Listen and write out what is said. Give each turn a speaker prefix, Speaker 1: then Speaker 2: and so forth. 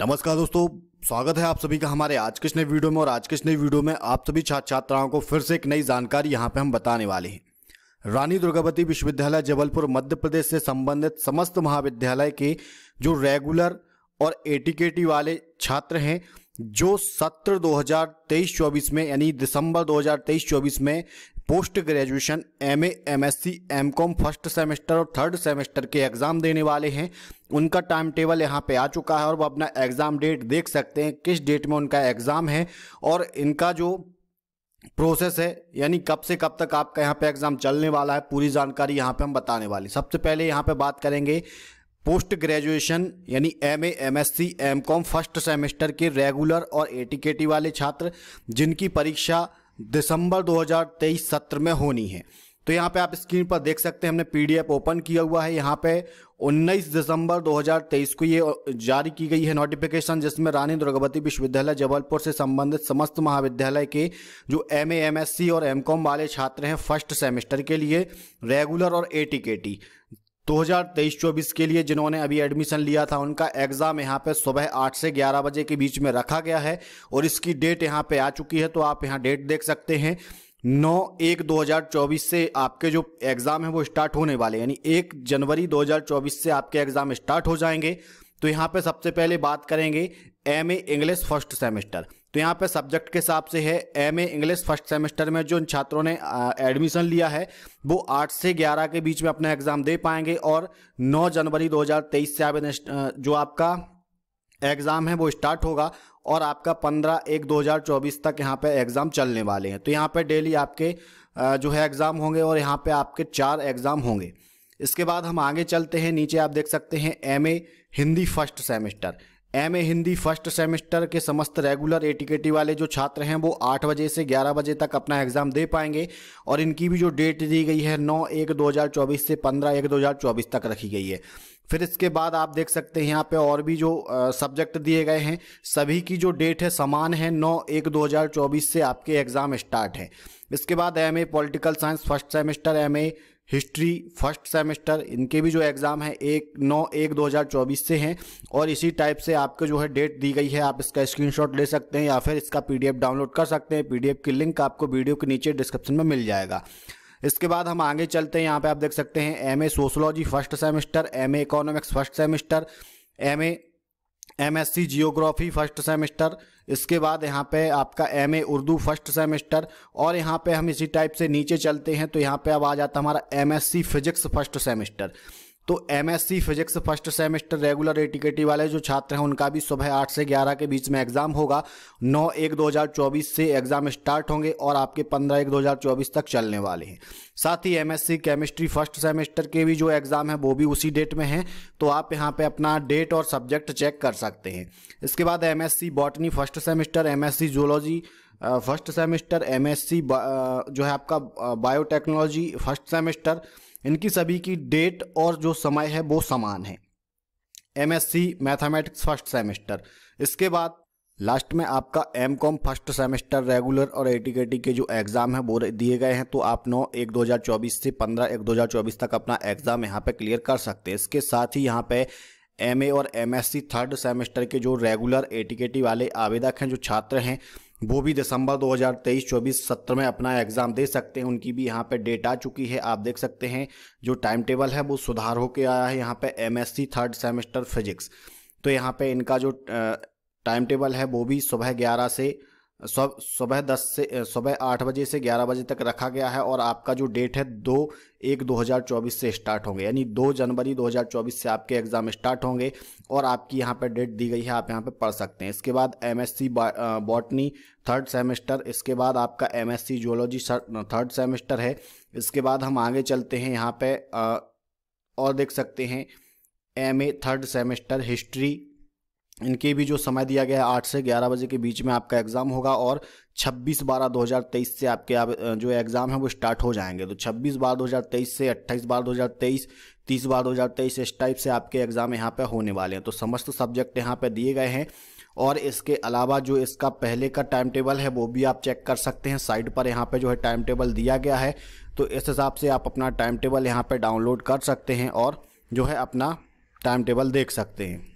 Speaker 1: नमस्कार दोस्तों स्वागत है आप सभी का हमारे आज के नए वीडियो में और आज के नए वीडियो में आप सभी छात्र छात्राओं को फिर से एक नई जानकारी यहाँ पे हम बताने वाले हैं रानी दुर्गावती विश्वविद्यालय जबलपुर मध्य प्रदेश से संबंधित समस्त महाविद्यालय के जो रेगुलर और एटीकेटी वाले छात्र हैं जो सत्र 2023-24 में यानी दिसंबर 2023-24 में post graduation M MSc MCom first semester और थर्ड सेमेस्टर के एग्ज़ाम देने वाले हैं उनका टाइम टेबल यहाँ पे आ चुका है और वो अपना एग्ज़ाम डेट देख सकते हैं किस डेट में उनका एग्ज़ाम है और इनका जो प्रोसेस है यानी कब से कब तक आपका यहाँ पे एग्ज़ाम चलने वाला है पूरी जानकारी यहाँ पे हम बताने वाले सबसे पहले यहाँ पे बात करेंगे पोस्ट ग्रेजुएशन यानी M M S C M com first semester के रेगुलर और एटीकेटी वाले छात्र जिनकी परीक्षा दिसंबर 2023 सत्र में होनी है तो यहाँ पे आप स्क्रीन पर देख सकते हैं हमने पीडीएफ ओपन किया हुआ है यहाँ पे 19 दिसंबर 2023 को ये जारी की गई है नोटिफिकेशन जिसमें रानी दुर्गावती विश्वविद्यालय जबलपुर से संबंधित समस्त महाविद्यालय के जो M A M S C और एम कॉम वाले छात्र हैं फर्स्ट सेमेस्टर के लिए रेगुलर और ए टी के टी 2023-24 के लिए जिन्होंने अभी एडमिशन लिया था उनका एग्ज़ाम यहाँ पे सुबह 8 से 11 बजे के बीच में रखा गया है और इसकी डेट यहाँ पे आ चुकी है तो आप यहाँ डेट देख सकते हैं 9 एक 2024 से आपके जो एग्ज़ाम है वो स्टार्ट होने वाले यानी एक जनवरी 2024 से आपके एग्ज़ाम स्टार्ट हो जाएंगे तो यहाँ पे सबसे पहले बात करेंगे एम इंग्लिश फर्स्ट सेमेस्टर तो यहाँ पे सब्जेक्ट के हिसाब से है M A English first semester में जो इन छात्रों ने एडमिशन लिया है वो 8 से 11 के बीच में अपना एग्ज़ाम दे पाएंगे और 9 जनवरी 2023 से आप जो आपका एग्ज़ाम है वो स्टार्ट होगा और आपका 15 एक 2024 तक यहाँ पे एग्ज़ाम चलने वाले हैं तो यहाँ पे डेली आपके जो है एग्ज़ाम होंगे और यहाँ पे आपके चार एग्ज़ाम होंगे इसके बाद हम आगे चलते हैं नीचे आप देख सकते हैं M Hindi first semester M A Hindi first semester के समस्त रेगुलर एटीकेटी वाले जो छात्र हैं वो आठ बजे से ग्यारह बजे तक अपना एग्ज़ाम दे पाएंगे और इनकी भी जो डेट दी गई है नौ एक 2024 से पंद्रह एक 2024 तक रखी गई है फिर इसके बाद आप देख सकते हैं यहाँ पे और भी जो सब्जेक्ट दिए गए हैं सभी की जो डेट है समान है नौ एक चौबीस से आपके एग्ज़ाम स्टार्ट है इसके बाद M A political science first semester M A history first semester इनके भी जो एग्ज़ाम है एक नौ एक दो हज़ार चौबीस से हैं और इसी टाइप से आपको जो है डेट दी गई है आप इसका स्क्रीनशॉट ले सकते हैं या फिर इसका पीडीएफ डाउनलोड कर सकते हैं पीडीएफ की लिंक आपको वीडियो के नीचे डिस्क्रिप्शन में मिल जाएगा इसके बाद हम आगे चलते हैं यहाँ पर आप देख सकते हैं M A sociology first semester M A economics first semester M A MSc geography first semester इसके बाद यहाँ पे आपका एमए उर्दू फर्स्ट सेमेस्टर और यहाँ पे हम इसी टाइप से नीचे चलते हैं तो यहाँ पे अब आ जाता हमारा एमएससी फिजिक्स फर्स्ट सेमेस्टर तो C physics first semester regular ATKT वाले जो छात्र हैं उनका भी सुबह आठ से ग्यारह के बीच में एग्जाम होगा नौ एक दो हज़ार चौबीस से एग्जाम स्टार्ट होंगे और आपके पंद्रह एक दो हज़ार चौबीस तक चलने वाले हैं साथ ही सी केमिस्ट्री फर्स्ट सेमेस्टर के भी जो एग्ज़ाम है वो भी उसी डेट में हैं तो आप यहाँ पर अपना डेट और सब्जेक्ट चेक कर सकते हैं इसके बाद C botany first semester C zoology first semester C जो है आपका बायोटेक्नोलॉजी फर्स्ट सेमेस्टर इनकी सभी की डेट और जो समय है वो समान है M S C mathematics first semester इसके बाद लास्ट में आपका M com first semester regular और एटीकेटी के जो एग्ज़ाम है वो दिए गए हैं तो आप नौ एक दो हजार चौबीस से पंद्रह एक दो हजार चौबीस तक अपना एग्ज़ाम यहाँ पे क्लियर कर सकते हैं इसके साथ ही यहाँ पे एम ए और एमएससी थर्ड सेमेस्टर के जो रेगुलर एटीकेटी वाले आवेदक हैं जो छात्र हैं वो भी दिसंबर 2023-24 सत्र में अपना एग्ज़ाम दे सकते हैं उनकी भी यहाँ पे डेट आ चुकी है आप देख सकते हैं जो टाइम टेबल है वो सुधार होकर आया है यहाँ पे एम थर्ड सेमेस्टर फिजिक्स तो यहाँ पे इनका जो टाइम टेबल है वो भी सुबह ग्यारह से सुबह दस से सुबह आठ बजे से ग्यारह बजे तक रखा गया है और आपका जो डेट है दो एक 2024 से स्टार्ट होंगे यानी दो जनवरी 2024 से आपके एग्ज़ाम स्टार्ट होंगे और आपकी यहाँ पर डेट दी गई है आप यहाँ पर पढ़ सकते हैं इसके बाद M S C botany third semester इसके बाद आपका M S C zoology third semester है इसके बाद हम आगे चलते हैं यहाँ पर और देख सकते हैं M A third semester history इनके भी जो समय दिया गया है आठ से ग्यारह बजे के बीच में आपका एग्ज़ाम होगा और छब्बीस बारह दो हज़ार तेईस से आपके आप जो एग्ज़ाम है वो स्टार्ट हो जाएंगे तो छब्बीस बारह तेईस से तेईस बारह बार दो बारह तेईस इस टाइप से आपके एग्ज़ाम यहाँ पर होने वाले हैं तो समस्त सब्जेक्ट यहाँ पर दिए गए हैं और इसके अलावा जो इसका पहले का टाइम टेबल है वो भी आप चेक कर सकते हैं साइट पर यहाँ पर जो है टाइम टेबल दिया गया है तो इस हिसाब से आप अपना टाइम टेबल यहाँ पर डाउनलोड कर सकते हैं और जो है अपना टाइम टेबल देख सकते हैं